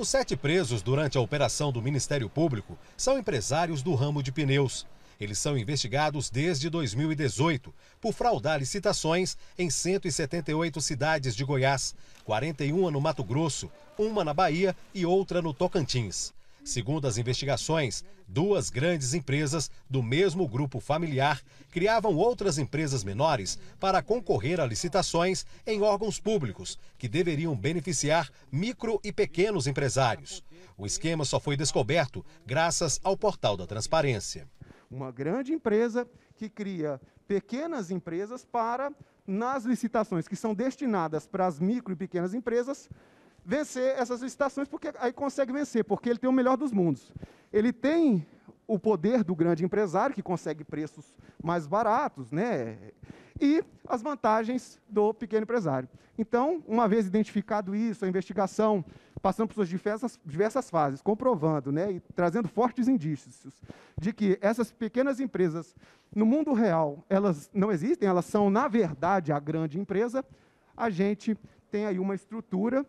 Os sete presos durante a operação do Ministério Público são empresários do ramo de pneus. Eles são investigados desde 2018 por fraudar licitações em 178 cidades de Goiás, 41 no Mato Grosso, uma na Bahia e outra no Tocantins. Segundo as investigações, duas grandes empresas do mesmo grupo familiar criavam outras empresas menores para concorrer a licitações em órgãos públicos que deveriam beneficiar micro e pequenos empresários. O esquema só foi descoberto graças ao portal da transparência. Uma grande empresa que cria pequenas empresas para, nas licitações que são destinadas para as micro e pequenas empresas, vencer essas licitações, porque aí consegue vencer, porque ele tem o melhor dos mundos. Ele tem o poder do grande empresário, que consegue preços mais baratos, né? e as vantagens do pequeno empresário. Então, uma vez identificado isso, a investigação, passando por suas diversas, diversas fases, comprovando né? e trazendo fortes indícios de que essas pequenas empresas, no mundo real, elas não existem, elas são, na verdade, a grande empresa, a gente tem aí uma estrutura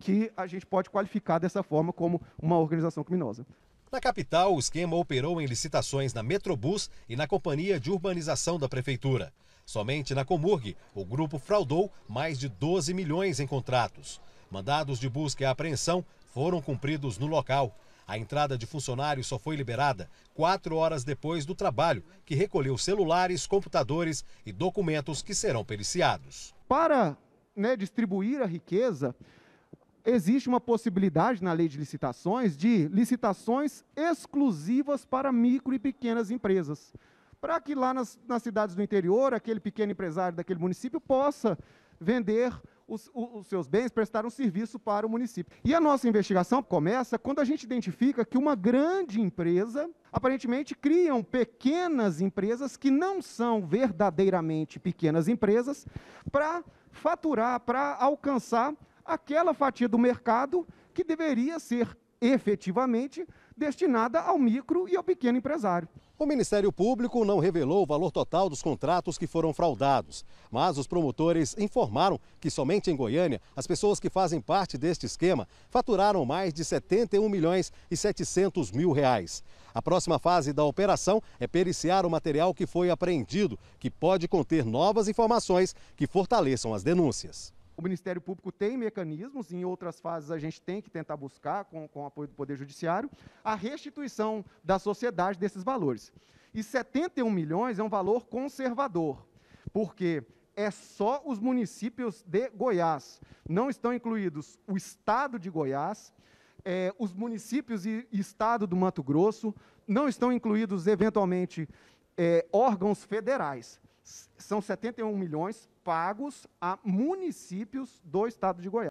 que a gente pode qualificar dessa forma como uma organização criminosa. Na capital, o esquema operou em licitações na Metrobus e na Companhia de Urbanização da Prefeitura. Somente na Comurg, o grupo fraudou mais de 12 milhões em contratos. Mandados de busca e apreensão foram cumpridos no local. A entrada de funcionários só foi liberada quatro horas depois do trabalho, que recolheu celulares, computadores e documentos que serão periciados. Para né, distribuir a riqueza, existe uma possibilidade na lei de licitações de licitações exclusivas para micro e pequenas empresas. Para que lá nas, nas cidades do interior, aquele pequeno empresário daquele município possa vender os, os, seus bens, prestar um serviço para o município. E a nossa investigação começa quando a gente identifica que uma grande empresa, aparentemente, criam pequenas empresas que não são verdadeiramente pequenas empresas para faturar, para alcançar aquela fatia do mercado que deveria ser efetivamente destinada ao micro e ao pequeno empresário. O Ministério Público não revelou o valor total dos contratos que foram fraudados, mas os promotores informaram que somente em Goiânia as pessoas que fazem parte deste esquema faturaram mais de 71 milhões e 700 mil reais. A próxima fase da operação é periciar o material que foi apreendido, que pode conter novas informações que fortaleçam as denúncias. O Ministério Público tem mecanismos, em outras fases a gente tem que tentar buscar, com, com o apoio do Poder Judiciário, a restituição da sociedade desses valores. E 71 milhões é um valor conservador, porque é só os municípios de Goiás. Não estão incluídos o estado de Goiás, é, os municípios e estado do Mato Grosso, não estão incluídos, eventualmente, é, órgãos federais são 71 milhões pagos a municípios do estado de Goiás.